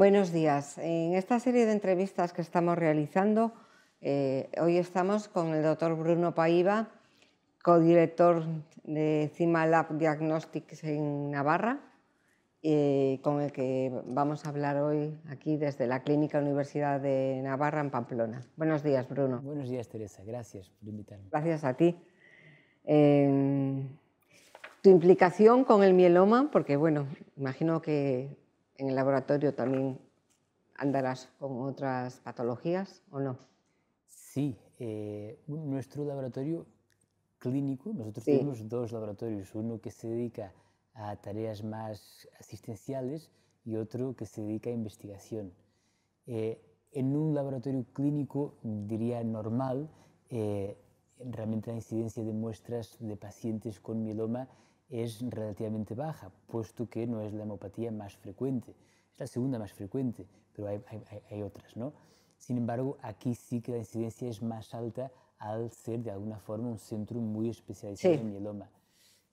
Buenos días. En esta serie de entrevistas que estamos realizando, eh, hoy estamos con el doctor Bruno Paiva, codirector de CIMA Lab Diagnostics en Navarra, eh, con el que vamos a hablar hoy aquí desde la Clínica Universidad de Navarra en Pamplona. Buenos días, Bruno. Buenos días, Teresa. Gracias por invitarme. Gracias a ti. Em, tu implicación con el mieloma, porque bueno, imagino que en el laboratorio también andarás con otras patologías o no? Sí, eh, nuestro laboratorio clínico, nosotros tenemos dos laboratorios, uno que se dedica a tareas más asistenciales y otro que se dedica a investigación. Eh, en un laboratorio clínico, diría normal, eh, realmente la incidencia de muestras de pacientes con mieloma es relativamente baja, puesto que no es la hemopatía más frecuente, es la segunda más frecuente, pero hay, otras, ¿no? Sin embargo, aquí sí que la incidencia es más alta al ser de alguna forma un centro muy especializado en mieloma.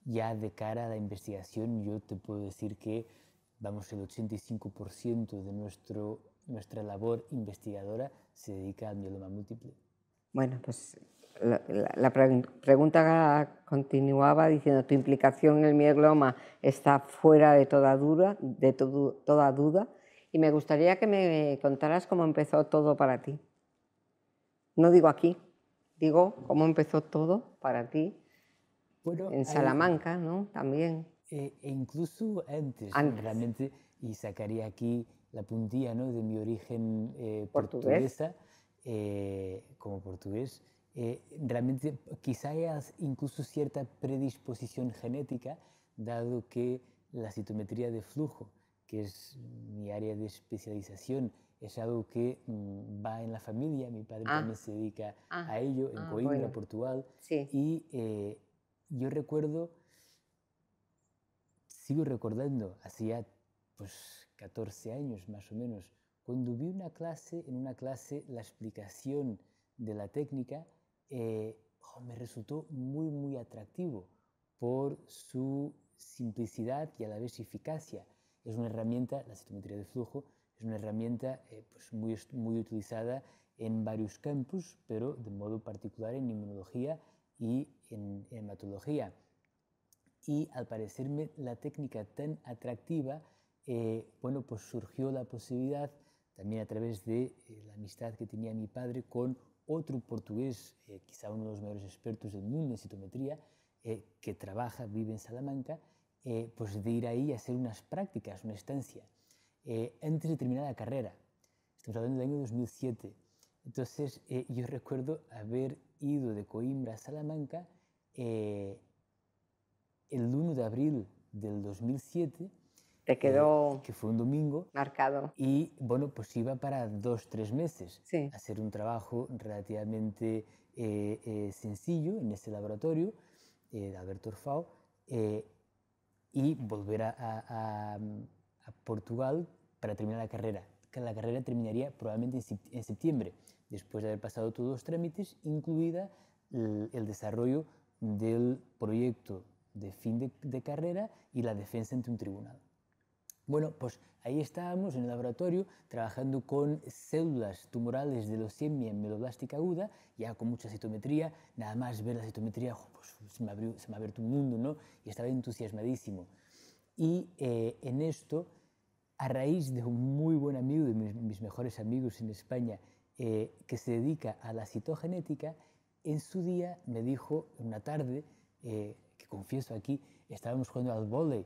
Ya de cara a la investigación, yo te puedo decir que vamos, el 85% de nuestro, nuestra labor investigadora se dedica al mieloma múltiple. Bueno, pues la, pregunta continuaba diciendo, tu implicación en el miegloma está fuera de toda duda, de toda duda, y me gustaría que me contaras cómo empezó todo para ti. No digo aquí, digo cómo empezó todo para ti bueno, en Salamanca, ¿no? También. E, e incluso antes, realmente, y sacaría aquí la puntilla ¿no? de mi origen eh, portuguesa, eh, como portugués. Eh, realmente quizá haya incluso cierta predisposición genética, dado que la citometría de flujo, que es mi área de especialización, es algo que mm, va en la familia, mi padre ah. también se dedica ah. a ello, en ah, Coimbra, Portugal, y eh, yo recuerdo, sigo recordando, hacía pues 14 años más o menos, cuando vi una clase, en una clase, la explicación de la técnica, eh, me resultó muy, muy atractivo por su simplicidad y a la vez eficacia. Es una herramienta, la citometría de flujo, es una herramienta eh, pues muy, muy utilizada en varios campos, pero de modo particular en inmunología y en, hematología. Y al parecerme la técnica tan atractiva, eh, bueno, pues surgió la posibilidad, también a través de la amistad que tenía mi padre con otro portugués, eh, quizá uno de los mayores expertos del mundo en citometría, eh, que trabaja, vive en Salamanca, eh, pues de ir ahí a hacer unas prácticas, una estancia, antes de terminar la carrera. Estamos hablando del año 2007. Entonces, yo recuerdo haber ido de Coimbra a Salamanca el 1 de abril del 2007 quedó. Que, fue un domingo. Marcado. Y bueno, pues iba para dos, tres meses. A hacer un trabajo relativamente eh, eh, sencillo en ese laboratorio eh, de Alberto Orfao y volver a, Portugal para terminar la carrera. La carrera terminaría probablemente en septiembre, después de haber pasado todos los trámites, incluida el, desarrollo del proyecto de fin de carrera y la defensa ante un tribunal. Bueno, pues ahí estábamos en el laboratorio trabajando con células tumorales de leucemia meloblástica aguda, ya con mucha citometría, nada más ver la citometría, pues, se, me abrió, se me abierto un mundo, ¿no? Y estaba entusiasmadísimo. Y eh, en esto, a raíz de un muy buen amigo, de mis, mejores amigos en España, eh, que se dedica a la citogenética, en su día me dijo, una tarde, eh, que confieso aquí, estábamos jugando al vole.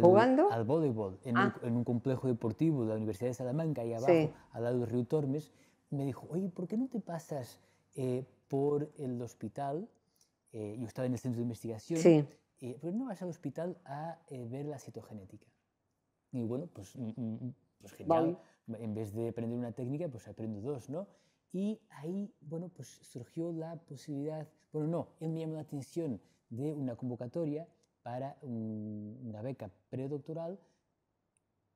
¿Jugando? Al voleibol, ah. en, un complejo deportivo de la Universidad de Salamanca, ahí abajo, al lado del Río Tormes, me dijo, oye, ¿por qué no te pasas eh, por el hospital? Eh, yo estaba en el centro de investigación, sí. Eh, ¿por qué no vas al hospital a ver la citogenética? Y bueno, pues, mm, mm, mm, pues genial. En vez de aprender una técnica, pues aprendo dos, ¿no? Y ahí, bueno, pues surgió la posibilidad, bueno, no, él me llamó la atención de una convocatoria para una beca predoctoral,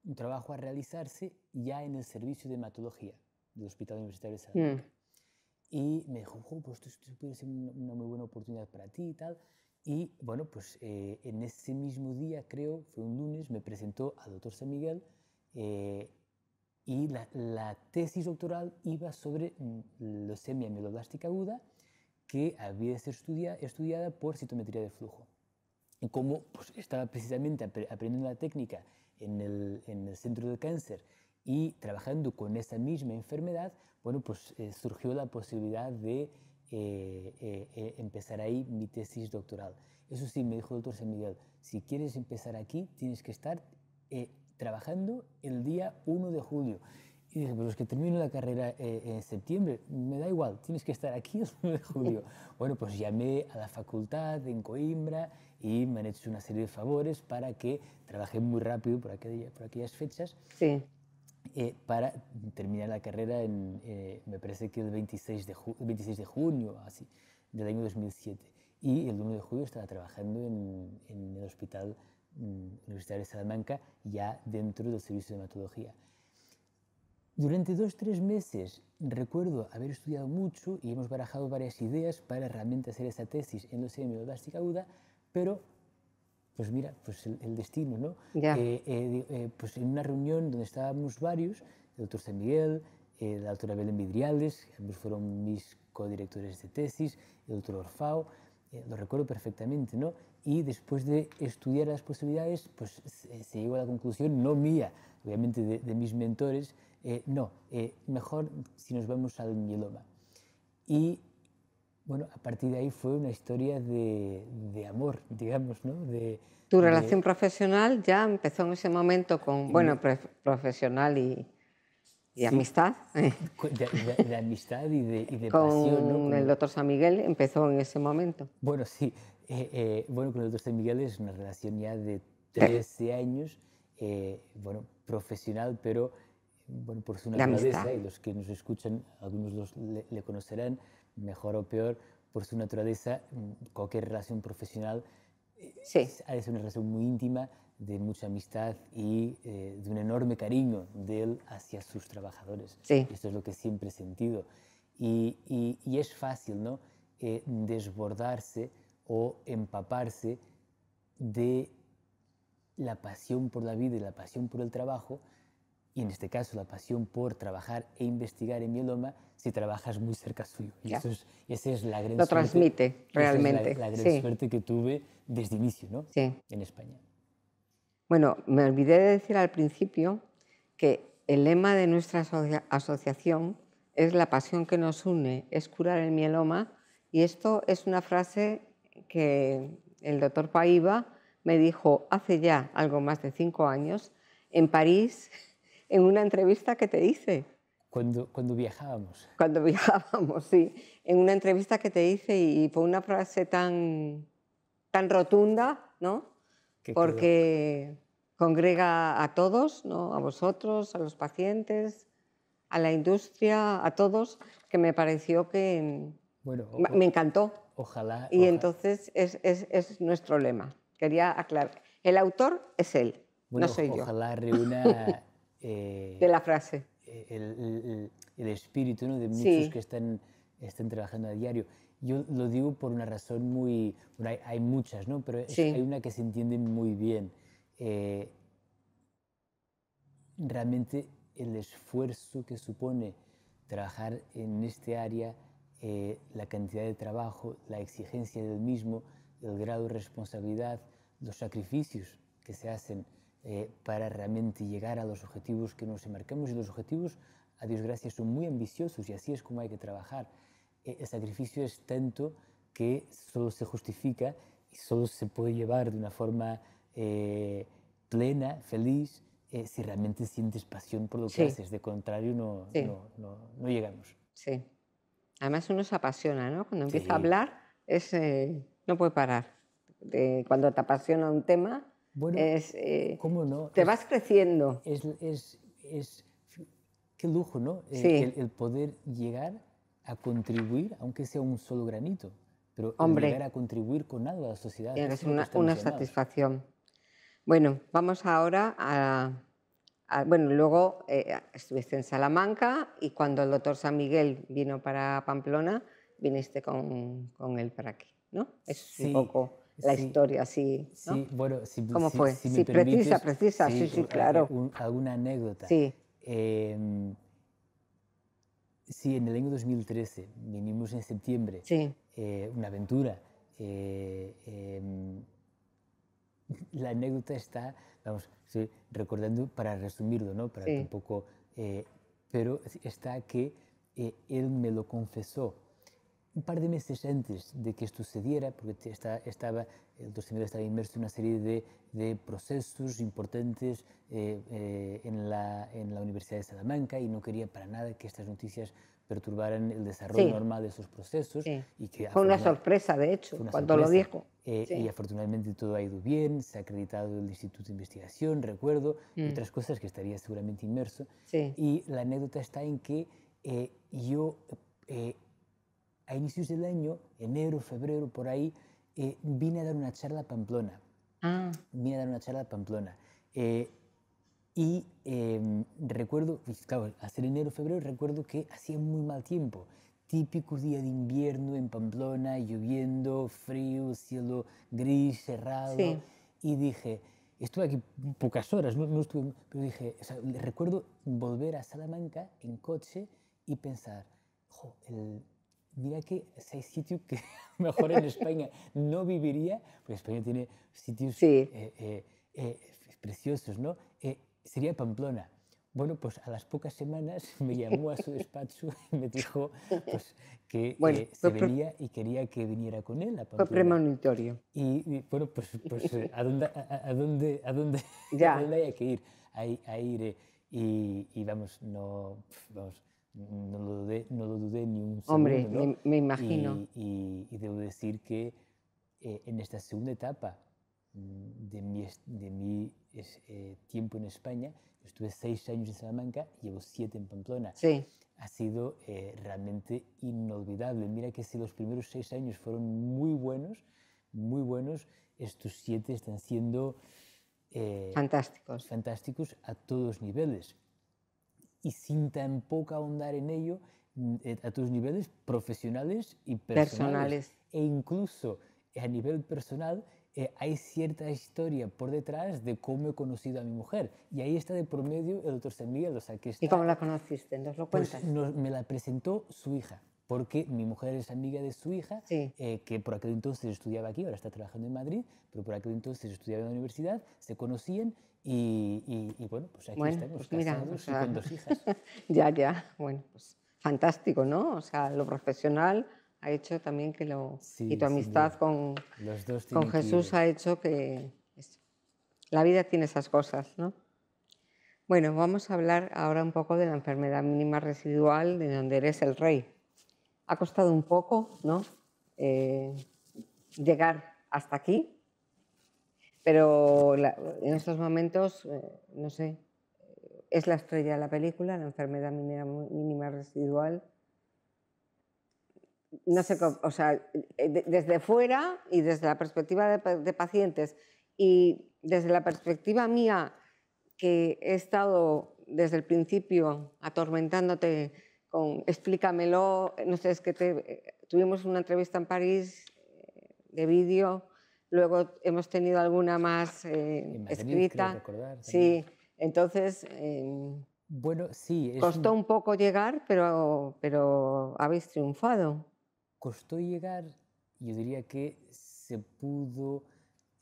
un trabajo a realizarse ya en el servicio de hematología del Hospital Universitario de Salamanca. Mm. Y me dijo, pues esto puede ser una muy buena oportunidad para ti y tal. Y bueno, pues eh, en ese mismo día, creo, fue un lunes, me presentó al doctor San Miguel eh, y la, tesis doctoral iba sobre mm, leucemia mieloblástica aguda que había de ser estudiada por citometría de flujo como pues, estaba precisamente aprendiendo la técnica en el, en el, centro del cáncer y trabajando con esa misma enfermedad, bueno, pues eh, surgió la posibilidad de eh, eh, empezar ahí mi tesis doctoral. Eso sí, me dijo el doctor San Miguel, si quieres empezar aquí, tienes que estar trabajando el día 1 de julio. Y dije, pero es que termino la carrera en septiembre, me da igual, tienes que estar aquí el 1 de julio. bueno, pues llamé a la facultad en Coimbra y me han hecho una serie de favores para que trabajé muy rápido por, aquellas fechas. Eh, para terminar la carrera, en, eh, me parece que el 26 de, 26 de junio, así, del año 2007. Y el 1 de julio estaba trabajando en, el Hospital mm, Universitario de Salamanca, ya dentro del servicio de hematología. Durante dos, tres meses recuerdo haber estudiado mucho y hemos barajado varias ideas para realmente hacer esa tesis en de básica aguda, pero pues mira, pues el, destino, ¿no? Eh, eh, eh, pues en una reunión donde estábamos varios, el doctor San Miguel, la doctora Belén Vidriales, ambos fueron mis codirectores de tesis, el doctor Orfao, lo recuerdo perfectamente, ¿no? Y después de estudiar las posibilidades, pues se, llegó a la conclusión, no mía, obviamente de, de mis mentores, no, mejor si nos vamos al mieloma. Y bueno, a partir de ahí fue una historia de, amor, digamos, ¿no? De, tu relación profesional ya empezó en ese momento con, bueno, profesional y, y amistad. De, amistad y de, pasión. Con el doctor San Miguel empezó en ese momento. Bueno, sí. Eh, eh, bueno, con el doctor San Miguel es una relación ya de 13 años, eh, bueno, profesional, pero bueno, por su naturaleza, y los que nos escuchan, algunos los, le conocerán, mejor o peor, por su naturaleza, mm, cualquier relación profesional es, una relación muy íntima, de mucha amistad y eh, de un enorme cariño de él hacia sus trabajadores. Sí. Esto es lo que siempre he sentido. Y, y, es fácil ¿no? Eh, desbordarse o empaparse de la pasión por la vida y la pasión por el trabajo y en este caso la pasión por trabajar e investigar en mieloma si trabajas muy cerca suyo. Y eso es, esa es la gran Lo suerte, transmite realmente. la, suerte que tuve desde inicio ¿no? en España. Bueno, me olvidé de decir al principio que el lema de nuestra asociación es la pasión que nos une, es curar el mieloma y esto es una frase que el doctor Paiva me dijo hace ya algo más de cinco años en París en una entrevista que te hice. Cuando, viajábamos. Cuando viajábamos, sí. En una entrevista que te hice y, por una frase tan, tan rotunda, ¿no? Porque congrega a todos, ¿no? A vosotros, a los pacientes, a la industria, a todos, que me pareció que... Bueno, me encantó. Ojalá. Y entonces es, es, es nuestro lema. Quería aclarar. El autor es él. no soy yo. ojalá reúna eh, de la frase. Eh, el, el, espíritu ¿no? de muchos que están, trabajando a diario. Yo lo digo por una razón muy... hay, muchas, ¿no? Pero hay una que se entiende muy bien. Eh, realmente el esfuerzo que supone trabajar en este área, la cantidad de trabajo, la exigencia del mismo, el grado de responsabilidad, los sacrificios que se hacen eh, para realmente llegar a los objetivos que nos enmarcamos. Y los objetivos, a Dios gracias, son muy ambiciosos y así es como hay que trabajar. E, el sacrificio es tanto que solo se justifica y solo se puede llevar de una forma eh, plena, feliz, eh, si realmente sientes pasión por lo que haces. De contrario, no, no, no, llegamos. Sí. Además, uno se apasiona, ¿no? Cuando empieza a hablar, es, no puede parar. cuando te apasiona un tema, bueno, es, eh, ¿cómo no? Te vas creciendo. Es, es, es, qué lujo, ¿no? Eh, sí. El, poder llegar a contribuir, aunque sea un solo granito, pero Hombre, llegar a contribuir con algo a la sociedad. Es una, satisfacción. Bueno, vamos ahora a... bueno, luego eh, estuviste en Salamanca y cuando el doctor San Miguel vino para Pamplona, viniste con, con él para aquí, ¿no? Es un poco la historia, Sí, bueno, si, ¿Cómo si, fue? Si, me precisa, precisa, sí, eh, claro. alguna anécdota. Sí. Em, sí, en el año 2013 vinimos en septiembre. Sí. Eh, una aventura. Eh, em, la anécdota está, vamos, recordando para resumirlo, ¿no? Para tampoco. pero está que él me lo confesó un par de meses antes de que esto sucediera, porque está, estaba, el estaba inmerso en una serie de, procesos importantes eh, eh, en, la, en, la, Universidad de Salamanca y no quería para nada que estas noticias perturbaran el desarrollo normal de esos procesos. Y que, fue una sorpresa, de hecho, cuando lo dijo. Eh, y afortunadamente todo ha ido bien, se ha acreditado el Instituto de Investigación, recuerdo, y mm. otras cosas que estaría seguramente inmerso. Y la anécdota está en que yo a inicios del año, enero, febrero, por ahí, eh, vine a dar una charla a Pamplona. Ah. Vine a dar una charla a Pamplona. Eh, y em, recuerdo, pues, claro, hacer enero, febrero, recuerdo que hacía muy mal tiempo. Típico día de invierno en Pamplona, lloviendo, frío, cielo gris, cerrado. Y dije, estuve aquí pocas horas, no, estuve, pero dije, recuerdo volver a Salamanca en coche y pensar, jo, el mira que hay sitio que mejor en España no viviría, porque España tiene sitios eh, eh, eh, preciosos, ¿no? sería Pamplona. Bueno, pues a las pocas semanas me llamó a su despacho y me dijo pues, que se pues, pues venía y quería que viniera con él a Pamplona. premonitorio. Y, bueno, pues, pues ¿a, dónde, a, dónde, a, dónde, hay que ir? Y, y, vamos, no, vamos, no lo dudé, ni un solo segundo. Hombre, me, imagino. Y, debo decir que eh, en esta segunda etapa mm, de mi, eh, tiempo en España, estuve seis años en Salamanca, y llevo siete en Pamplona. Sí. Ha sido eh, realmente inolvidable. Mira que si los primeros seis años fueron muy buenos, muy buenos, estos siete están siendo... fantásticos. Fantásticos a todos niveles y sin tampoco ahondar en ello mm, eh, a tus niveles profesionales y personales. personales. E incluso eh, a nivel personal eh, hay cierta historia por detrás de cómo he conocido a mi mujer. Y ahí está de promedio el doctor San Miguel. O sea, que ¿Y cómo la conociste? ¿Nos lo pues cuentas? Pues me la presentó su hija porque mi mujer es amiga de su hija, que por aquel entonces estudiaba aquí, ahora está trabajando en Madrid, pero por aquel entonces estudiaba en la universidad, se conocían y, bueno, pues aquí estamos pues dos hijas. ya, ya, bueno, pues fantástico, ¿no? O sea, lo profesional ha hecho también que lo... y tu amistad con, con Jesús ha hecho que... La vida tiene esas cosas, ¿no? Bueno, vamos a hablar ahora un poco de la enfermedad mínima residual de donde eres el rey. Ha costado un poco, ¿no? Eh, llegar hasta aquí, pero en estos momentos, eh, no sé, es la estrella de la película, la enfermedad mínima, residual. No sé, o sea, eh, desde fuera y desde la perspectiva de, pacientes y desde la perspectiva mía, que he estado desde el principio atormentándote con explícamelo, no sé, es que eh, tuvimos una entrevista en París de vídeo luego hemos tenido alguna más eh, escrita. sí, entonces... Eh, bueno, sí. costó un... poco llegar, pero, pero habéis triunfado. Costó llegar, yo diría que se pudo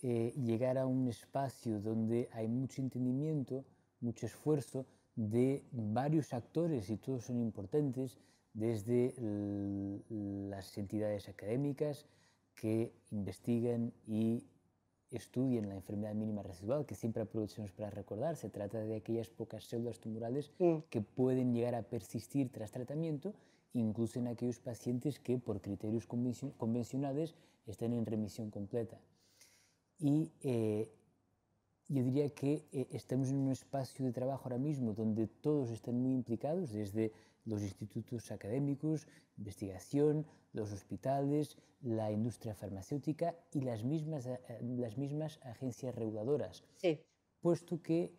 eh, llegar a un espacio donde hay mucho entendimiento, mucho esfuerzo de varios actores y todos son importantes, desde las entidades académicas, que investiguen y estudien la enfermedad mínima residual, que siempre aprovechamos para recordar, se trata de aquellas pocas células tumorales que pueden llegar a persistir tras tratamiento, incluso en aquellos pacientes que por criterios convencionales están en remisión completa. Y eh, yo diría que eh, estamos en un espacio de trabajo ahora mismo donde todos están muy implicados, desde los institutos académicos, investigación, los hospitales, la industria farmacéutica y las mismas, eh, las mismas agencias reguladoras. Puesto que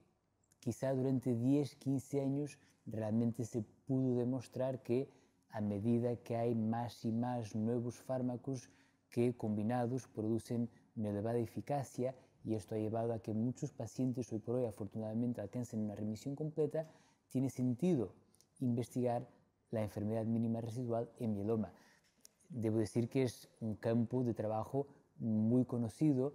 quizá durante 10, 15 años realmente se pudo demostrar que a medida que hay más y más nuevos fármacos que combinados producen una elevada eficacia y esto ha llevado a que muchos pacientes hoy por hoy afortunadamente alcancen una remisión completa, tiene sentido investigar la enfermedad mínima residual en mieloma. Debo decir que es un campo de trabajo muy conocido,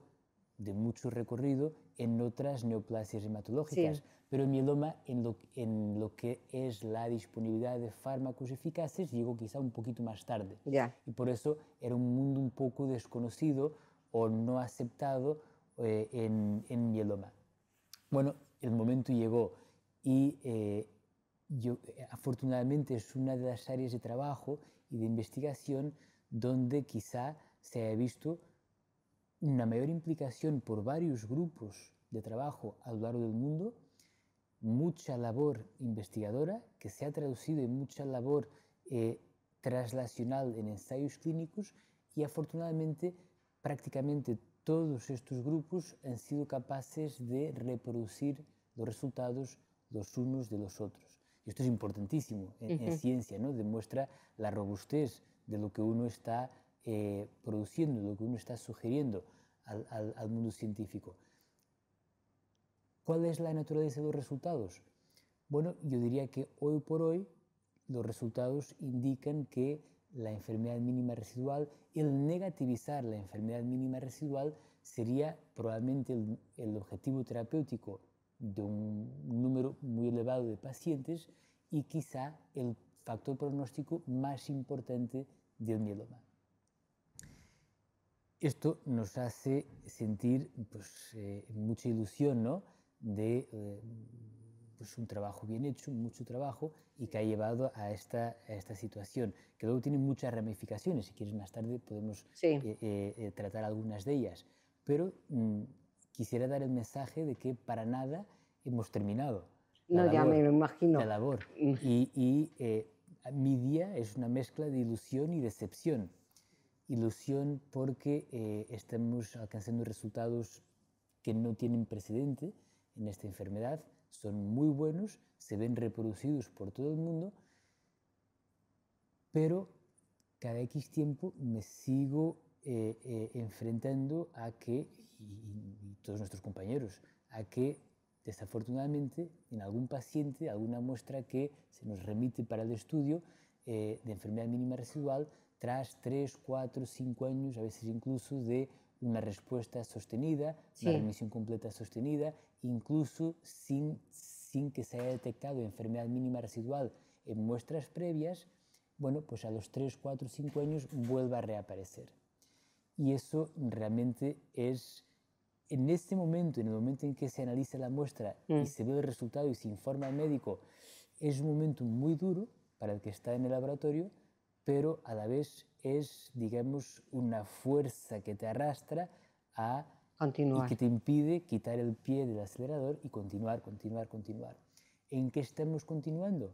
de mucho recorrido en otras neoplasias hematológicas, pero el mieloma en lo, en lo, que es la disponibilidad de fármacos eficaces llegó quizá un poquito más tarde. Y por eso era un mundo un poco desconocido o no aceptado eh, en, mieloma. Bueno, el momento llegó y eh, eh, afortunadamente es una de las áreas de trabajo y de investigación donde quizá se ha visto una mayor implicación por varios grupos de trabajo a lo largo del mundo, mucha labor investigadora que se ha traducido en mucha labor eh, traslacional en ensayos clínicos y afortunadamente prácticamente todos estos grupos han sido capaces de reproducir los resultados los unos de los otros esto es importantísimo en, ciencia, ¿no? Demuestra la robustez de lo que uno está eh, produciendo, lo que uno está sugiriendo al, mundo científico. ¿Cuál es la naturaleza de los resultados? Bueno, yo diría que hoy por hoy los resultados indican que la enfermedad mínima residual, el negativizar la enfermedad mínima residual sería probablemente el, objetivo terapéutico de un número muy elevado de pacientes y quizá el factor pronóstico más importante del mieloma. Esto nos hace sentir pues, eh, mucha ilusión ¿no? de eh, pues un trabajo bien hecho, mucho trabajo, y que ha llevado a esta, a esta situación, que luego tiene muchas ramificaciones, si quieres más tarde podemos eh, tratar algunas de ellas, pero mm, quisiera dar el mensaje de que para nada hemos terminado. La no, labor, ya me lo imagino. La labor. Mm. Y, eh, mi día es una mezcla de ilusión y decepción. Ilusión porque eh, estamos alcanzando resultados que no tienen precedente en esta enfermedad, son muy buenos, se ven reproducidos por todo el mundo, pero cada X tiempo me sigo eh, eh, enfrentando a que, y, todos nuestros compañeros, a que desafortunadamente en algún paciente, alguna muestra que se nos remite para el estudio eh, de enfermedad mínima residual, tras 3, 4, 5 años, a veces incluso de una respuesta sostenida, una remisión completa sostenida, incluso sin, sin que se haya detectado enfermedad mínima residual en muestras previas, bueno, pues a los 3, 4, 5 años vuelva a reaparecer. Y eso realmente es, en ese momento, en el momento en que se analiza la muestra y mm. se ve el resultado y se informa al médico, es un momento muy duro para el que está en el laboratorio, pero a la vez es, digamos, una fuerza que te arrastra a continuar. Y que te impide quitar el pie del acelerador y continuar, continuar, continuar. ¿En qué estamos continuando?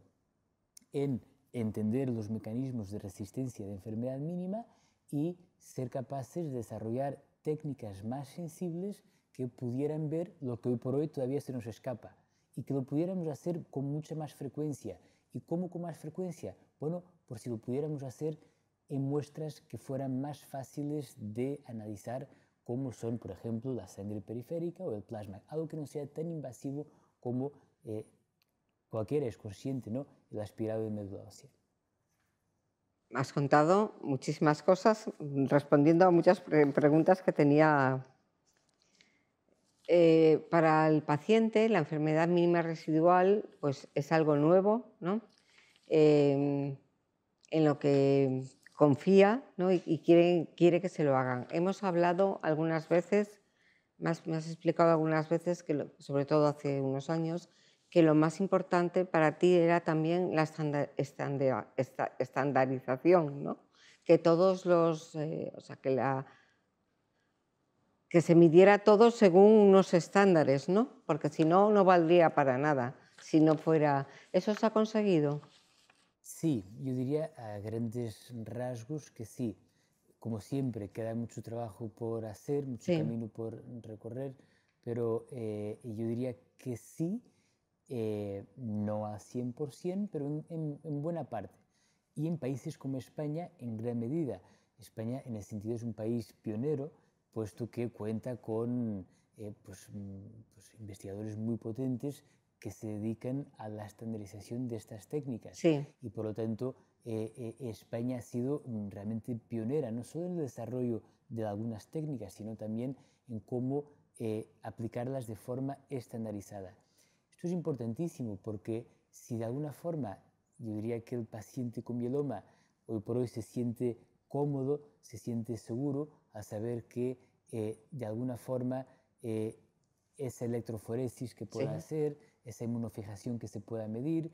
En entender los mecanismos de resistencia de enfermedad mínima y ser capaces de desarrollar técnicas más sensibles que pudieran ver lo que hoy por hoy todavía se nos escapa y que lo pudiéramos hacer con mucha más frecuencia. ¿Y cómo con más frecuencia? Bueno, por si lo pudiéramos hacer en muestras que fueran más fáciles de analizar, como son, por ejemplo, la sangre periférica o el plasma, algo que no sea tan invasivo como eh, cualquiera es consciente, ¿no? El aspirado de médula ósea has contado muchísimas cosas respondiendo a muchas preguntas que tenía. Eh, para el paciente, la enfermedad mínima residual pues, es algo nuevo, ¿no? Em, en lo que confía ¿no? y, quiere, que se lo hagan. Hemos hablado algunas veces, me has, explicado algunas veces, que sobre todo hace unos años, que lo más importante para ti era también la estandarización, ¿no? que todos los, eh, o sea, que, la, que se midiera todo según unos estándares, ¿no? porque si no, no valdría para nada, si no fuera... ¿Eso se ha conseguido? Sí, yo diría a grandes rasgos que sí. Como siempre, queda mucho trabajo por hacer, mucho camino por recorrer, pero eh, yo diría que sí eh, no a 100%, pero en, buena parte. Y en países como España, en gran medida. España, en ese sentido, es un país pionero, puesto que cuenta con eh, pues, mm, pues, investigadores muy potentes que se dedican a la estandarización de estas técnicas. Y por lo tanto, eh, España ha sido realmente pionera, no solo en el desarrollo de algunas técnicas, sino también en cómo aplicarlas de forma estandarizada. Esto es importantísimo porque si de alguna forma yo diría que el paciente con mieloma hoy por hoy se siente cómodo, se siente seguro a saber que eh, de alguna forma eh, esa electroforesis que pueda hacer, esa inmunofijación que se pueda medir,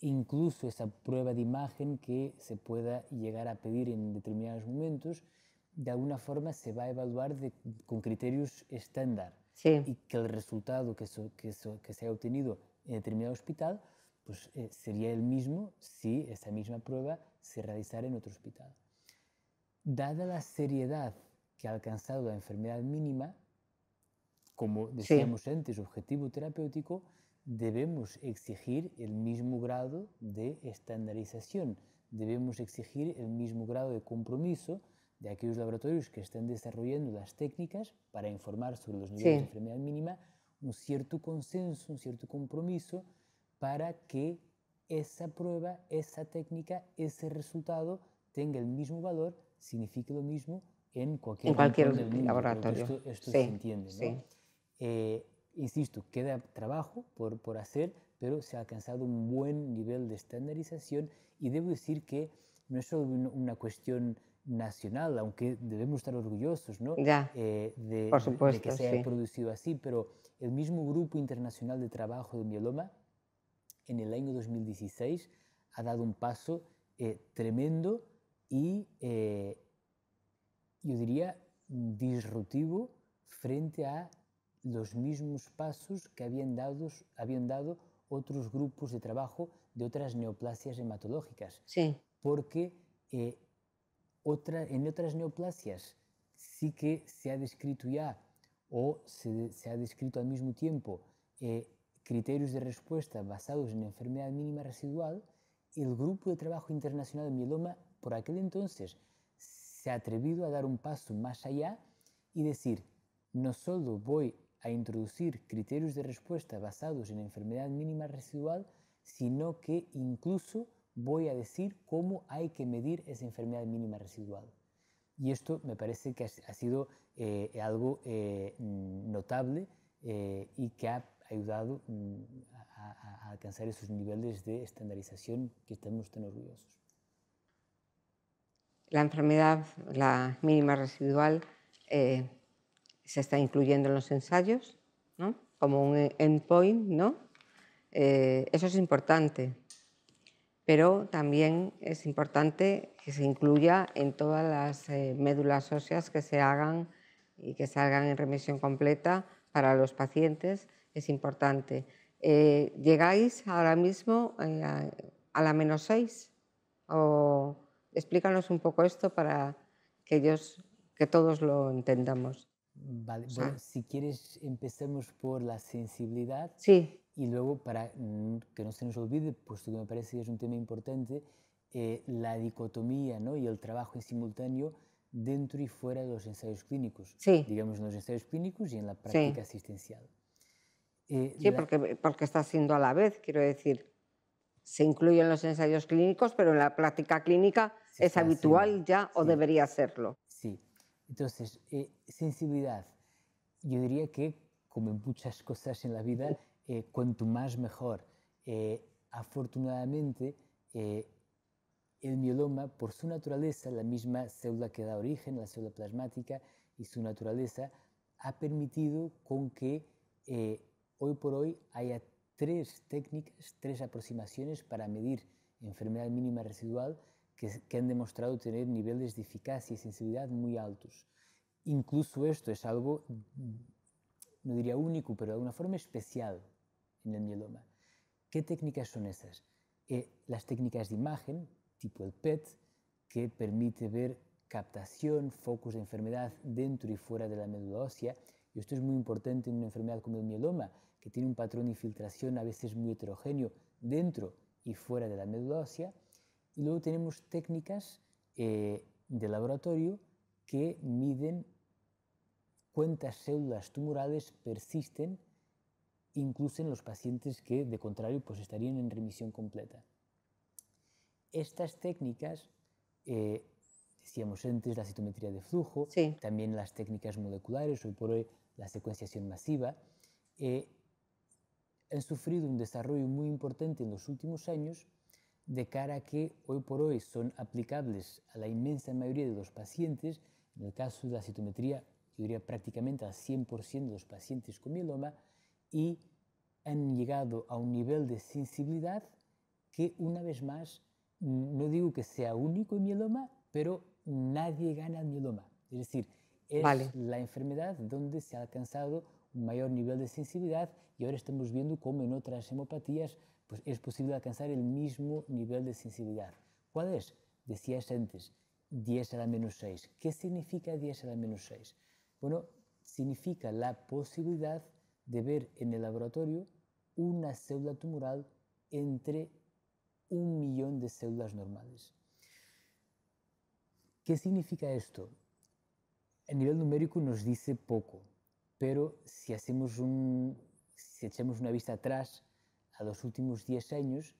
incluso esa prueba de imagen que se pueda llegar a pedir en determinados momentos, de alguna forma se va a evaluar con criterios estándar. Y que el resultado que, se ha obtenido en determinado hospital pues, eh, sería el mismo si esa misma prueba se realizara en otro hospital. Dada la seriedad que ha alcanzado la enfermedad mínima, como decíamos antes, objetivo terapéutico, debemos exigir el mismo grado de estandarización, debemos exigir el mismo grado de compromiso, de aquellos laboratorios que están desarrollando las técnicas para informar sobre los niveles de enfermedad mínima, un cierto consenso, un cierto compromiso para que esa prueba, esa técnica, ese resultado tenga el mismo valor, signifique lo mismo en cualquier, cualquier laboratorio. Esto, se entiende. Eh, insisto, queda trabajo por, por hacer, pero se ha alcanzado un buen nivel de estandarización y debo decir que no es solo una cuestión nacional, aunque debemos estar orgullosos ¿no? Ya, eh, de, de, que se haya producido así, pero el mismo Grupo Internacional de Trabajo de Mieloma en el año 2016 ha dado un paso eh, tremendo y, eh, yo diría, disruptivo frente a los mismos pasos que habían, dados, habían dado otros grupos de trabajo de otras neoplasias hematológicas. Sí. Porque en otras neoplasias sí que se ha descrito ya o se, ha descrito al mismo tiempo eh, criterios de respuesta basados en enfermedad mínima residual, el Grupo de Trabajo Internacional de Mieloma por aquel entonces se ha atrevido a dar un paso más allá y decir, no solo voy a introducir criterios de respuesta basados en enfermedad mínima residual, sino que incluso voy a decir cómo hay que medir esa enfermedad mínima residual. Y esto me parece que ha sido eh, algo eh, mm, notable eh, y que ha ayudado mm, a, a, alcanzar esos niveles de estandarización que estamos tan orgullosos. La enfermedad, la mínima residual, se está incluyendo en los ensayos, ¿no? como un e-, endpoint, ¿no? eso es importante, pero también es importante que se incluya en todas las eh, médulas óseas que se hagan y que salgan en remisión completa para los pacientes, es importante. Eh, ¿Llegáis ahora mismo eh, a, la menos 6? O explícanos un poco esto para que, ellos, que todos lo entendamos. si quieres empecemos por la sensibilidad. Sí. Y luego, para mm, que no se nos olvide, puesto que me parece que es un tema importante, eh, la dicotomía ¿no? y el trabajo en simultáneo dentro y fuera de los ensayos clínicos. Sí. Digamos, en los ensayos clínicos y en la práctica asistencial. Eh, sí, porque, está siendo a la vez, quiero decir, se incluyen los ensayos clínicos, pero en la práctica clínica es habitual ya o debería serlo. Sí, entonces, eh, sensibilidad. Yo diría que, como en muchas cosas en la vida, eh, cuanto más mejor. Eh, afortunadamente, eh, el mieloma, por su naturaleza, la misma célula que da origen, la célula plasmática y su naturaleza, ha permitido con que hoy por hoy haya tres técnicas, tres aproximaciones para medir enfermedad mínima residual que, que, han demostrado tener niveles de eficacia y sensibilidad muy altos. Incluso esto es algo, mm, no diría único, pero de alguna forma especial en el mieloma. ¿Qué técnicas son esas? Eh, las técnicas de imagen, tipo el PET, que permite ver captación, focos de enfermedad dentro y fuera de la médula ósea. Y esto es muy importante en una enfermedad como el mieloma, que tiene un patrón de infiltración a veces muy heterogéneo dentro y fuera de la médula ósea. Y luego tenemos técnicas eh, de laboratorio que miden cuántas células tumorales persisten incluso en los pacientes que, de contrario, pues estarían en remisión completa. Estas técnicas, eh, decíamos antes, la citometría de flujo, también las técnicas moleculares, hoy por hoy la secuenciación masiva, eh, han sufrido un desarrollo muy importante en los últimos años de cara a que hoy por hoy son aplicables a la inmensa mayoría de los pacientes, en el caso de la citometría, yo diría prácticamente al 100% de los pacientes con mieloma, y han llegado a un nivel de sensibilidad que una vez más, mm, no digo que sea único en mieloma, pero nadie gana el mieloma. Es decir, es la enfermedad donde se ha alcanzado un mayor nivel de sensibilidad y ahora estamos viendo cómo en otras hemopatías pues, es posible alcanzar el mismo nivel de sensibilidad. ¿Cuál es? Decías antes, 10 a la menos 6. ¿Qué significa 10 a la menos 6? Bueno, significa la posibilidad de ver en el laboratorio una célula tumoral entre un millón de células normales. ¿Qué significa esto? A nivel numérico nos dice poco, pero si, hacemos echamos una vista atrás a los últimos 10 años,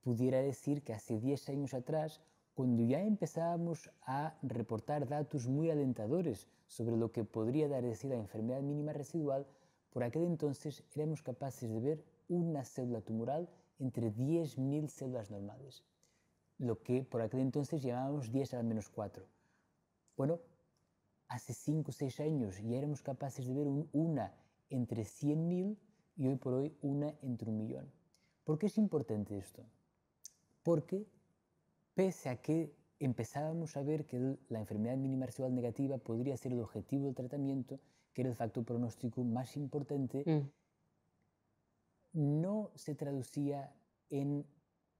pudiera decir que hace 10 años atrás, cuando ya empezábamos a reportar datos muy alentadores sobre lo que podría dar de la enfermedad mínima residual, por aquel entonces éramos capaces de ver una célula tumoral entre 10.000 células normales, lo que por aquel entonces llamábamos 10 al menos 4. Bueno, hace 5 o 6 años ya éramos capaces de ver una entre 100.000 y hoy por hoy una entre un millón. ¿Por qué es importante esto? Porque pese a que empezábamos a ver que la enfermedad mínima residual negativa podría ser el objetivo del tratamiento, que era el factor pronóstico más importante, mm. no se traducía en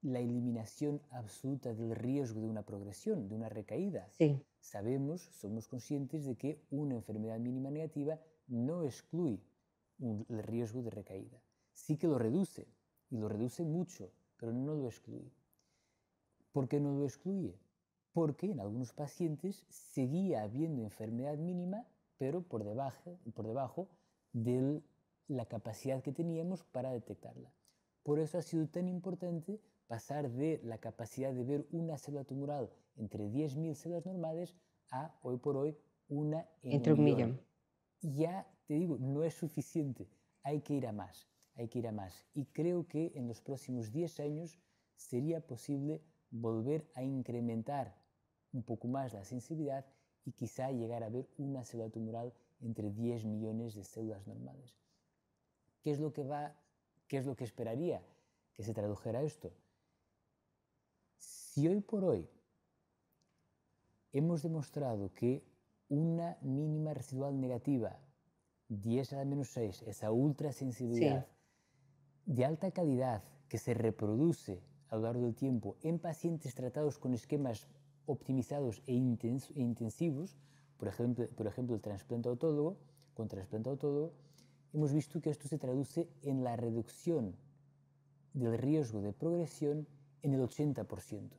la eliminación absoluta del riesgo de una progresión, de una recaída. Sí. Sabemos, somos conscientes de que una enfermedad mínima negativa no excluye el riesgo de recaída. Sí que lo reduce, y lo reduce mucho, pero no lo excluye. ¿Por qué no lo excluye? Porque en algunos pacientes seguía habiendo enfermedad mínima pero por debajo, por debajo de la capacidad que teníamos para detectarla. Por eso ha sido tan importante pasar de la capacidad de ver una célula tumoral entre 10.000 células normales a, hoy por hoy, una entre un millón. millón. Ya te digo, no es suficiente, hay que ir a más, hay que ir a más. Y creo que en los próximos 10 años sería posible volver a incrementar un poco más la sensibilidad y quizá llegar a ver una célula tumoral entre 10 millones de células normales. ¿Qué es lo que, va, qué es lo que esperaría que se tradujera esto? Si hoy por hoy hemos demostrado que una mínima residual negativa, 10 a la menos 6, esa ultrasensibilidad de alta calidad que se reproduce a lo largo del tiempo en pacientes tratados con esquemas optimizados e, e, intensivos, por ejemplo, por ejemplo el trasplante autólogo, con trasplante autólogo, hemos visto que esto se traduce en la reducción del riesgo de progresión en el 80%.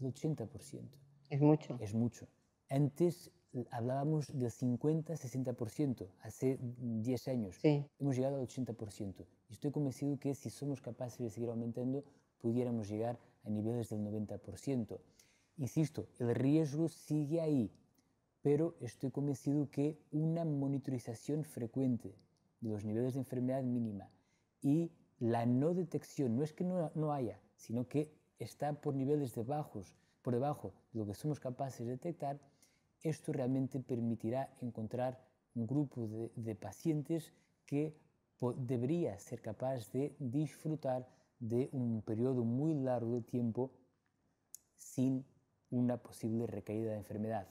El 80%. Es mucho. Es mucho. Antes hablábamos del 50-60%, hace 10 años. Sí. Hemos llegado al 80%. Y estoy convencido que si somos capaces de seguir aumentando, pudiéramos llegar a niveles del 90%. Insisto, el riesgo sigue ahí, pero estoy convencido que una monitorización frecuente de los niveles de enfermedad mínima y la no detección, no es que no, haya, sino que está por niveles de por debajo de lo que somos capaces de detectar, esto realmente permitirá encontrar un grupo de, de pacientes que debería ser capaz de disfrutar de un periodo muy largo de tiempo sin una posible recaída de enfermedad.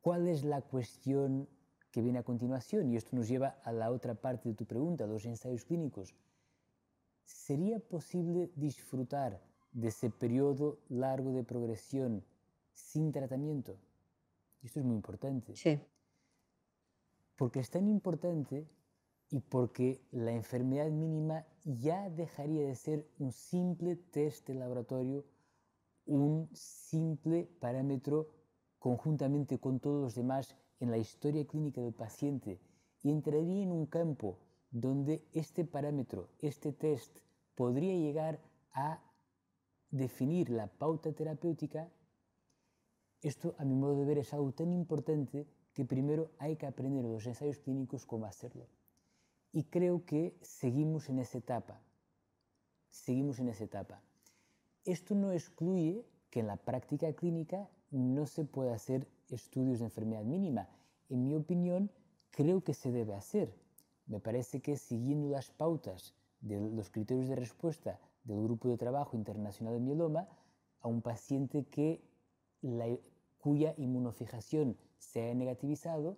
¿Cuál es la cuestión que viene a continuación? Y esto nos lleva a la otra parte de tu pregunta, los ensayos clínicos. ¿Sería posible disfrutar de ese periodo largo de progresión sin tratamiento? esto es muy importante. Sí. Porque es tan importante y porque la enfermedad mínima ya dejaría de ser un simple test de laboratorio un simple parámetro conjuntamente con todos los demás en la historia clínica del paciente y entraría en un campo donde este parámetro, este test, podría llegar a definir la pauta terapéutica, esto a mi modo de ver es algo tan importante que primero hay que aprender los ensayos clínicos cómo hacerlo. Y creo que seguimos en esa etapa. Seguimos en esa etapa. Esto no excluye que en la práctica clínica no se pueda hacer estudios de enfermedad mínima. En mi opinión, creo que se debe hacer. Me parece que siguiendo las pautas de los criterios de respuesta del Grupo de Trabajo Internacional de Mieloma, a un paciente que cuya inmunofijación se ha negativizado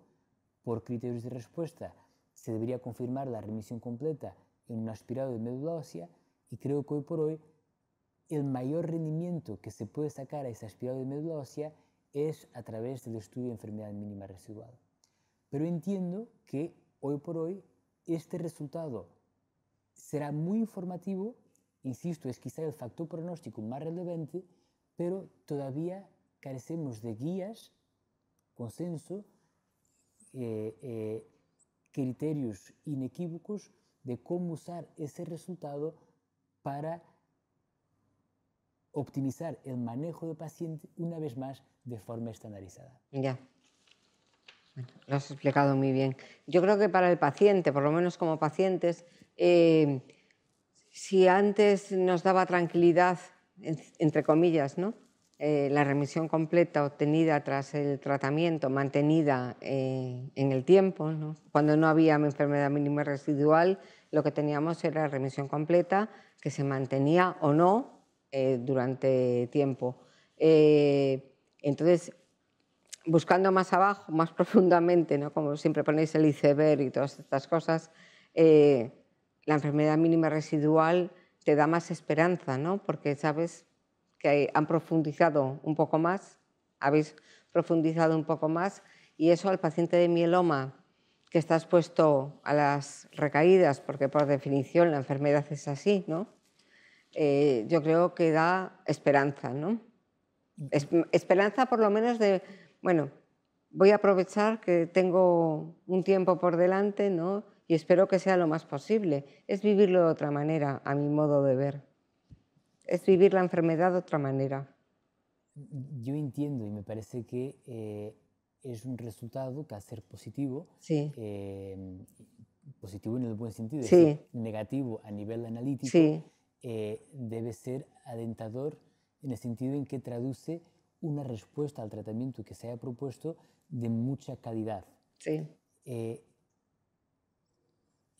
por criterios de respuesta, se debería confirmar la remisión completa en un aspirado de médula ósea y creo que hoy por hoy el mayor rendimiento que se puede sacar a esa espiral de médula es a través del estudio de enfermedad mínima residual. Pero entiendo que hoy por hoy este resultado será muy informativo, insisto, es quizá el factor pronóstico más relevante, pero todavía carecemos de guías, consenso, eh, eh, criterios inequívocos de cómo usar ese resultado para optimizar el manejo del paciente una vez más de forma estandarizada. Ya. lo has explicado muy bien. Yo creo que para el paciente, por lo menos como pacientes, eh, si antes nos daba tranquilidad, entre comillas, ¿no? Eh, la remisión completa obtenida tras el tratamiento, mantenida eh, en el tiempo. Cuando no había enfermedad mínima residual, lo que teníamos era remisión completa que se mantenía o no eh, durante tiempo. Eh, entonces, buscando más abajo, más profundamente, como siempre ponéis el iceberg y todas estas cosas, eh, la enfermedad mínima residual te da más esperanza, porque sabes que han profundizado un poco más, habéis profundizado un poco más, y eso al paciente de mieloma que está expuesto a las recaídas, porque por definición la enfermedad es así, ¿no? Eh, yo creo que da esperanza, ¿no? esperanza por lo menos de, bueno, voy a aprovechar que tengo un tiempo por delante, ¿no? Y espero que sea lo más posible. Es vivirlo de otra manera, a mi modo de ver. Es vivir la enfermedad de otra manera. Yo entiendo y me parece que eh, es un resultado que a ser positivo, sí. Eh, positivo en el buen sentido, es negativo a nivel analítico, sí eh, debe ser alentador en el sentido en que traduce una respuesta al tratamiento que se haya propuesto de mucha calidad. Sí. Eh,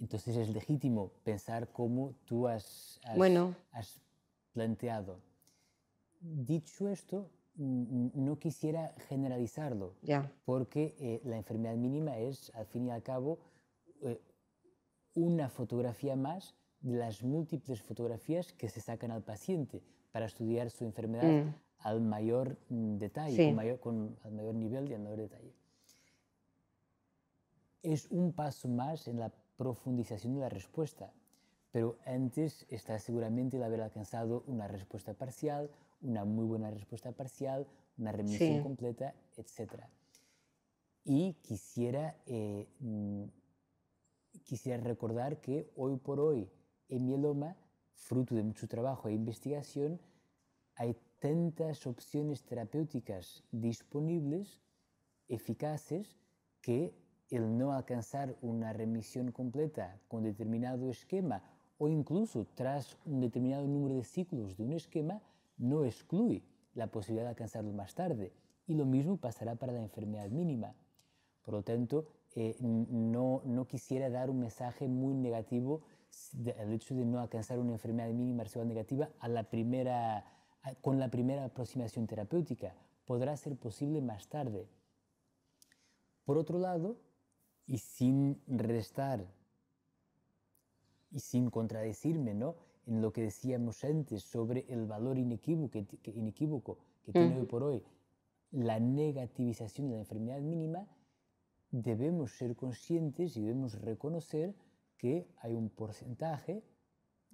entonces es legítimo pensar cómo tú has, bueno. has planteado. Dicho esto, no quisiera generalizarlo, porque eh, la enfermedad mínima es, al fin y al cabo, una fotografía más de las múltiples fotografías que se sacan al paciente para estudiar su enfermedad mm. al mayor mm, detalle, mayor, al mayor nivel y al mayor detalle. Es un paso más en la profundización de la respuesta, pero antes está seguramente el haber alcanzado una respuesta parcial, una muy buena respuesta parcial, una remisión completa, etc. Y quisiera, eh, mm, quisiera recordar que hoy por hoy, en mieloma, fruto de mucho trabajo e investigación, hay tantas opciones terapéuticas disponibles, eficaces, que el no alcanzar una remisión completa con determinado esquema o incluso tras un determinado número de ciclos de un esquema no excluye la posibilidad de alcanzarlo más tarde. Y lo mismo pasará para la enfermedad mínima. Por lo tanto, eh, no quisiera dar un mensaje muy negativo el hecho de no alcanzar una enfermedad mínima residual negativa a la primera, con la primera aproximación terapéutica. Podrá ser posible más tarde. Por otro lado, y sin restar y sin contradecirme ¿no? en lo que decíamos antes sobre el valor inequívoco, inequívoco que tiene mm. hoy por hoy la negativización de la enfermedad mínima, debemos ser conscientes y debemos reconocer que hay un porcentaje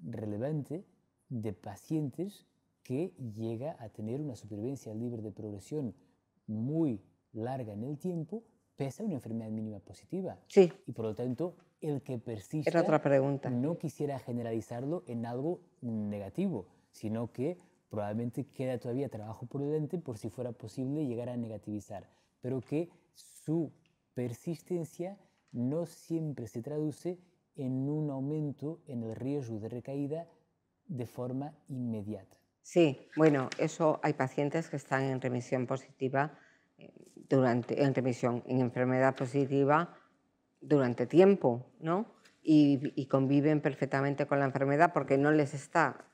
relevante de pacientes que llega a tener una supervivencia libre de progresión muy larga en el tiempo, pese a una enfermedad mínima positiva. Sí. Y por lo tanto, el que persiste no quisiera generalizarlo en algo negativo, sino que probablemente queda todavía trabajo por por si fuera posible llegar a negativizar, pero que su persistencia no siempre se traduce en un aumento en el riesgo de recaída de forma inmediata. Sí, bueno, eso hay pacientes que están en remisión positiva eh, durante en remisión en enfermedad positiva durante tiempo, ¿no? Y, conviven perfectamente con la enfermedad porque no les está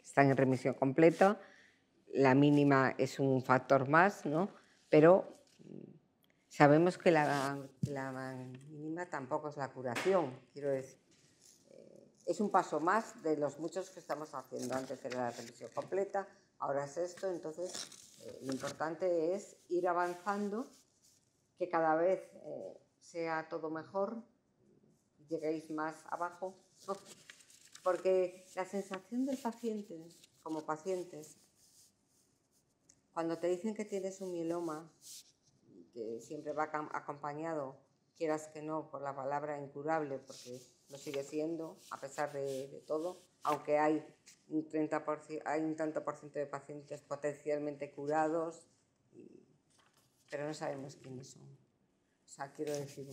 están en remisión completa. La mínima es un factor más, ¿no? Pero Sabemos que la, mínima tampoco es la curación, quiero decir. Eh, es un paso más de los muchos que estamos haciendo. Antes era la revisión completa, ahora es esto. Entonces, eh, lo importante es ir avanzando, que cada vez eh, sea todo mejor, lleguéis más abajo, porque la sensación del paciente, como pacientes, cuando te dicen que tienes un mieloma, que siempre va acompañado, quieras que no, por la palabra incurable, porque lo sigue siendo, a pesar de, todo, aunque hay un, 30%, hay un tanto por ciento de pacientes potencialmente curados, pero no sabemos quiénes son. O sea, quiero decir,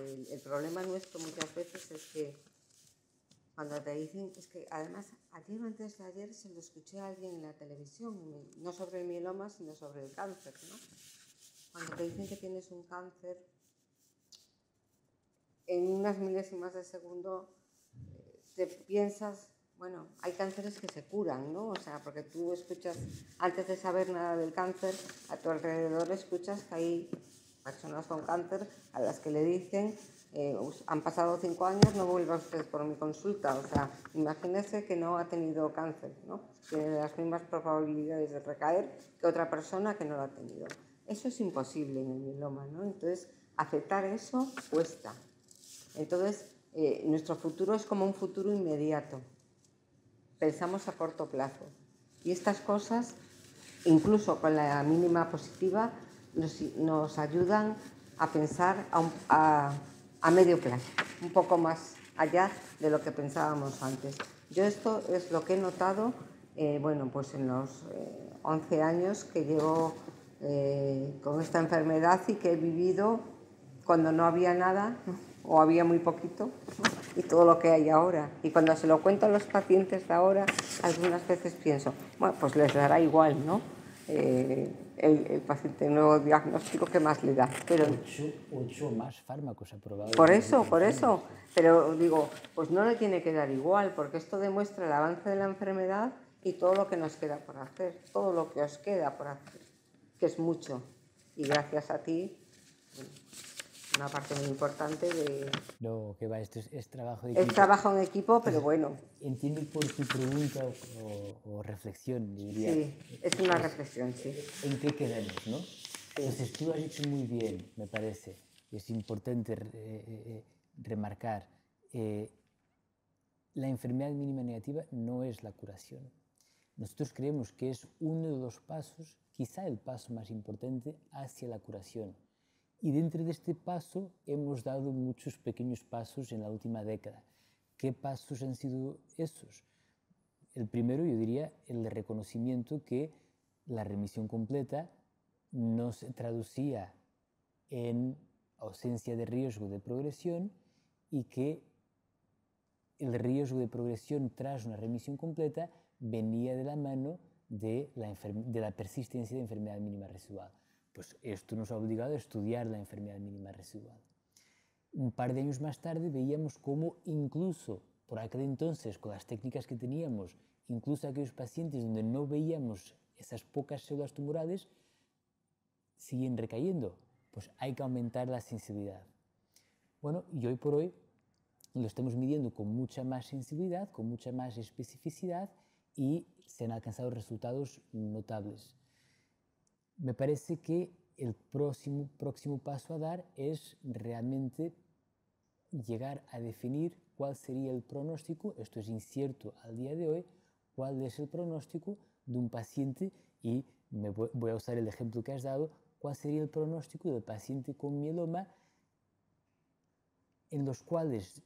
el, el problema nuestro muchas veces es que cuando te dicen, es que además ayer o antes de ayer se lo escuché a alguien en la televisión, no sobre el mieloma, sino sobre el cáncer, ¿no? cuando te dicen que tienes un cáncer, en unas milésimas de segundo eh, te piensas, bueno, hay cánceres que se curan, ¿no? O sea, porque tú escuchas, antes de saber nada del cáncer, a tu alrededor escuchas que hay personas con cáncer a las que le dicen, eh, han pasado cinco años, no vuelva usted por mi consulta. O sea, imagínese que no ha tenido cáncer, ¿no? Tiene las mismas probabilidades de recaer que otra persona que no lo ha tenido. Eso es imposible en el mieloma, ¿no? Entonces, aceptar eso cuesta. Entonces, eh, nuestro futuro es como un futuro inmediato. Pensamos a corto plazo. Y estas cosas, incluso con la mínima positiva, nos, ayudan a pensar a, medio plazo, un poco más allá de lo que pensábamos antes. Yo esto es lo que he notado, eh, bueno, pues en los 11 eh, años que llevo eh, con esta enfermedad y que he vivido cuando no había nada o había muy poquito y todo lo que hay ahora. Y cuando se lo cuento a los pacientes de ahora, algunas veces pienso, bueno, pues les dará igual, ¿no? Eh, el, paciente nuevo diagnóstico que más le da. Pero, ocho, más fármacos aprobados. Por eso, por eso. Pero digo, pues no le tiene que dar igual, porque esto demuestra el avance de la enfermedad y todo lo que nos queda por hacer, todo lo que os queda por hacer es mucho. Y gracias a ti, una parte muy importante de... lo que va, esto es, trabajo trabajo en equipo, pero bueno. Entiendo por tu pregunta o, reflexión, diría. Sí, es una reflexión, sí. ¿En qué quedamos, no? Entonces tú has hecho muy bien, me parece. Es importante eh, eh, remarcar. Eh, la enfermedad mínima negativa no es la curación. Nosotros creemos que es uno de los pasos quizá el paso más importante hacia la curación. Y dentro de este paso hemos dado muchos pequeños pasos en la última década. ¿Qué pasos han sido esos? El primero, yo diría, el reconocimiento que la remisión completa no se traducía en ausencia de riesgo de progresión y que el riesgo de progresión tras una remisión completa venía de la mano de la, de la persistencia de enfermedad mínima residual. Pues esto nos ha obligado a estudiar la enfermedad mínima residual. Un par de años más tarde veíamos cómo incluso por aquel entonces, con las técnicas que teníamos, incluso aquellos pacientes donde no veíamos esas pocas células tumorales, siguen recayendo. Pues hay que aumentar la sensibilidad. Bueno, y hoy por hoy lo estamos midiendo con mucha más sensibilidad, con mucha más especificidad y se han alcanzado resultados notables. Me parece que el próximo, próximo paso a dar es realmente llegar a definir cuál sería el pronóstico, esto es incierto al día de hoy, cuál es el pronóstico de un paciente y me voy, a usar el ejemplo que has dado, cuál sería el pronóstico del paciente con mieloma en los cuales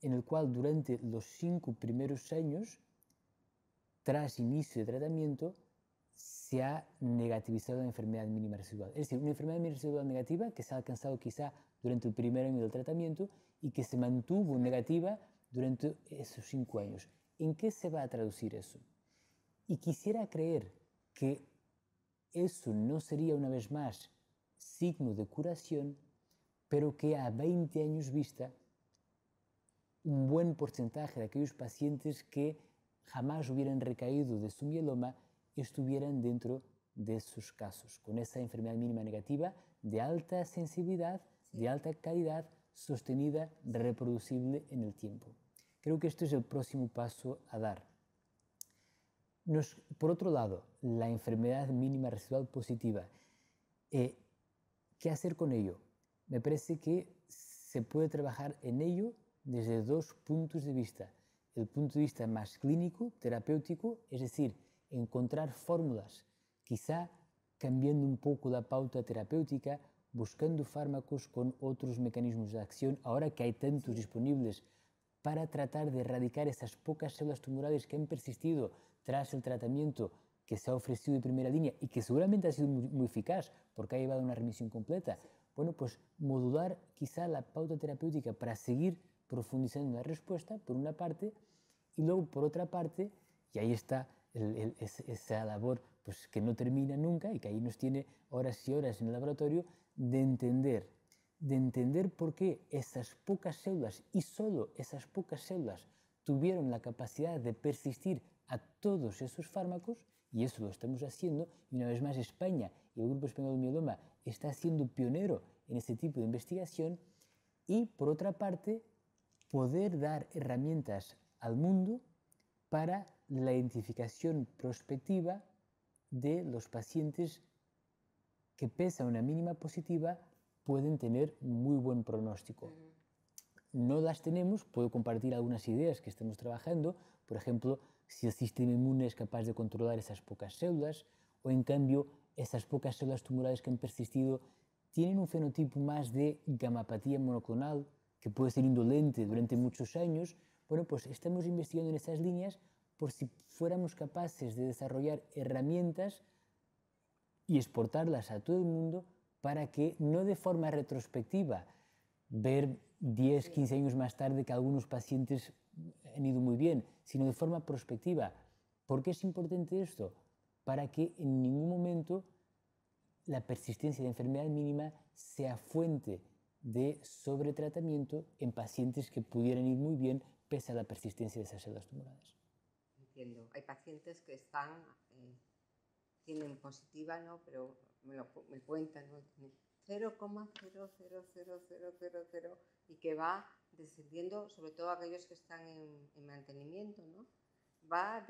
en el cual durante los cinco primeros años tras inicio de tratamiento se ha negativizado la enfermedad mínima residual. Es decir, una enfermedad mínima residual negativa que se ha alcanzado quizá durante el primer año del tratamiento y que se mantuvo negativa durante esos cinco años. ¿En qué se va a traducir eso? Y quisiera creer que eso no sería una vez más signo de curación, pero que a 20 años vista, un buen porcentaje de aquellos pacientes que jamás hubieran recaído de su mieloma y estuvieran dentro de sus casos, con esa enfermedad mínima negativa de alta sensibilidad, de alta calidad, sostenida, reproducible en el tiempo. Creo que este es el próximo paso a dar. por otro lado, la enfermedad mínima residual positiva. Eh, ¿Qué hacer con ello? Me parece que se puede trabajar en ello desde dos puntos de vista el punto de vista más clínico, terapéutico, es decir, encontrar fórmulas, quizá cambiando un poco la pauta terapéutica, buscando fármacos con otros mecanismos de acción, ahora que hay tantos disponibles, para tratar de erradicar esas pocas células tumorales que han persistido tras el tratamiento que se ha ofrecido de primera línea y que seguramente ha sido muy, eficaz porque ha llevado a una remisión completa. Bueno, pues modular quizá la pauta terapéutica para seguir profundizando la respuesta, por una parte, y luego, por otra parte, y ahí está esa labor pues, que no termina nunca y que ahí nos tiene horas y horas en el laboratorio, de entender, de entender por qué esas pocas células y solo esas pocas células tuvieron la capacidad de persistir a todos esos fármacos, y eso lo estamos haciendo, y una vez más España y el Grupo Español de Miodoma está siendo pionero en este tipo de investigación, y por otra parte, poder dar herramientas al mundo para la identificación prospectiva de los pacientes que pese a una mínima positiva pueden tener muy buen pronóstico. No las tenemos, puedo compartir algunas ideas que estamos trabajando, por ejemplo, si el sistema inmune es capaz de controlar esas pocas células, o en cambio esas pocas células tumorales que han persistido tienen un fenotipo más de gamapatía monoclonal, que puede ser indolente durante muchos años, bueno, pues estamos investigando en estas líneas por si fuéramos capaces de desarrollar herramientas y exportarlas a todo el mundo para que no de forma retrospectiva ver 10, 15 años más tarde que algunos pacientes han ido muy bien, sino de forma prospectiva. ¿Por qué es importante esto? Para que en ningún momento la persistencia de enfermedad mínima sea fuente de sobretratamiento en pacientes que pudieran ir muy bien, pese a la persistencia de esas células tumorales. Entiendo. Hay pacientes que están, eh, tienen positiva, ¿no? pero me, lo, me cuentan, ¿no? y que va descendiendo, sobre todo aquellos que están en, mantenimiento, ¿no? Va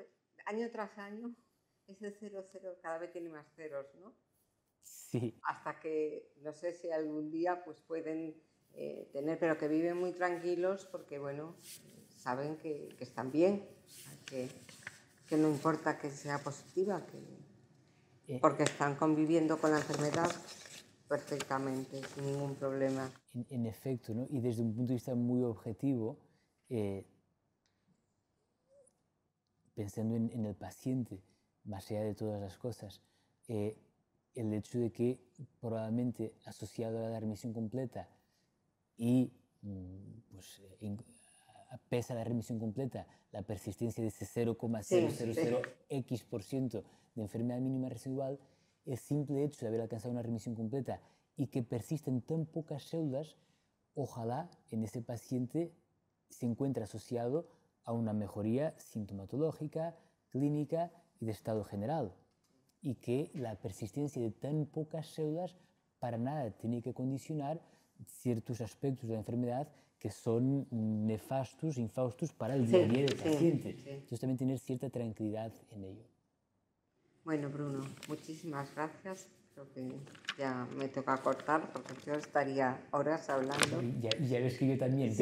año tras año, ese 00 cada vez tiene más ceros, ¿no? Sí. Hasta que, no sé si algún día pues pueden eh, tener, pero que viven muy tranquilos porque, bueno, saben que, están bien, que, no importa que sea positiva, que, eh. porque están conviviendo con la enfermedad perfectamente, sin ningún problema. En, efecto, y desde un punto de vista muy objetivo, eh, pensando en, el paciente, más allá de todas las cosas, eh, el hecho de que probablemente asociado a la remisión completa y mm, pues, a la remisión completa, la persistencia de ese 0,000x% de enfermedad mínima residual, el simple hecho de haber alcanzado una remisión completa y que persisten tan pocas células, ojalá en ese paciente se encuentre asociado a una mejoría sintomatológica, clínica y de estado general. Y que la persistencia de tan pocas células para nada tiene que condicionar ciertos aspectos de la enfermedad que son nefastos, infaustos para el día del paciente. Entonces también tener cierta tranquilidad en ello. Bueno, Bruno, muchísimas gracias. Creo que ya me toca cortar porque yo estaría horas hablando. Ya, ya lo yo también.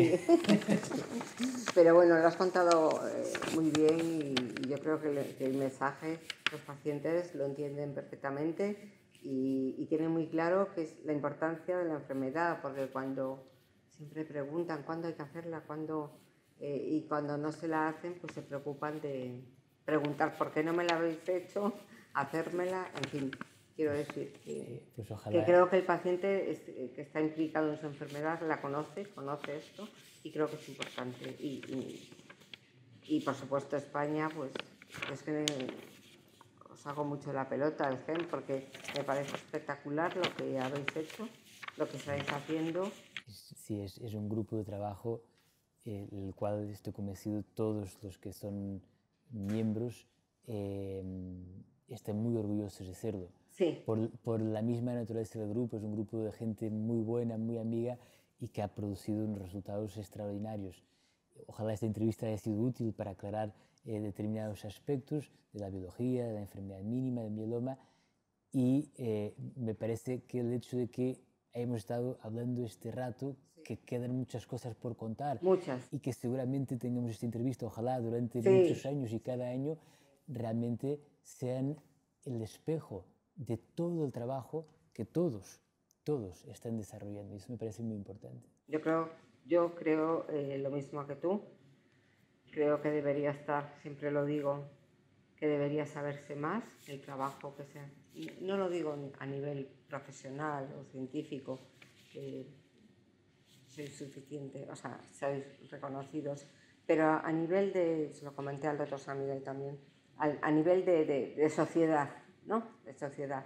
Pero bueno, lo has contado eh, muy bien y yo creo que, el mensaje los pacientes lo entienden perfectamente y, y tienen muy claro que es la importancia de la enfermedad, porque cuando siempre preguntan cuándo hay que hacerla, cuándo... Eh, y cuando no se la hacen, pues se preocupan de preguntar por qué no me la habéis hecho, hacérmela, en fin. Quiero decir que, pues ¿eh? creo que el paciente eh, que está implicado en su enfermedad la conoce, conoce esto y creo que es importante. Y, por supuesto España, pues es que os hago mucho la pelota al gen porque me parece espectacular lo que habéis hecho, lo que estáis haciendo sí, es, un grupo de trabajo en eh, el cual estoy convencido todos los que son miembros eh, están muy orgullosos de serlo. Por, por, la misma naturaleza del grupo, es un grupo de gente muy buena, muy amiga y que ha producido unos resultados extraordinarios. Ojalá esta entrevista haya sido útil para aclarar eh, determinados aspectos de la biología, de la enfermedad mínima, del mieloma, y me parece que el hecho de que hemos estado hablando este rato que quedan muchas cosas por contar. Muchas. Y que seguramente tengamos esta entrevista, ojalá, durante muchos años y cada año realmente sean el espejo de todo el trabajo que todos, todos están desarrollando. Y eso me parece muy importante. Yo creo, yo creo eh, lo mismo que tú. Creo que debería estar, siempre lo digo, que debería saberse más el trabajo que se no lo digo a nivel profesional o científico, que sois suficiente, o sea, sois reconocidos, pero a nivel de, se lo comenté al doctor Samuel también, a, nivel de, sociedad, ¿no? De sociedad.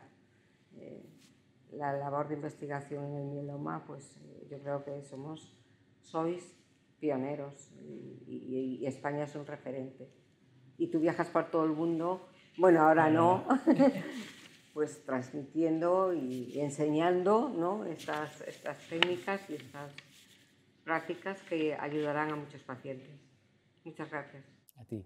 Eh, la labor de investigación en el mieloma, pues eh, yo creo que somos, sois pioneros y España es un referente. Y tú viajas por todo el mundo, bueno, ahora no, pues transmitiendo y enseñando ¿no? estas, estas técnicas y estas prácticas que ayudarán a muchos pacientes. Muchas gracias. A ti.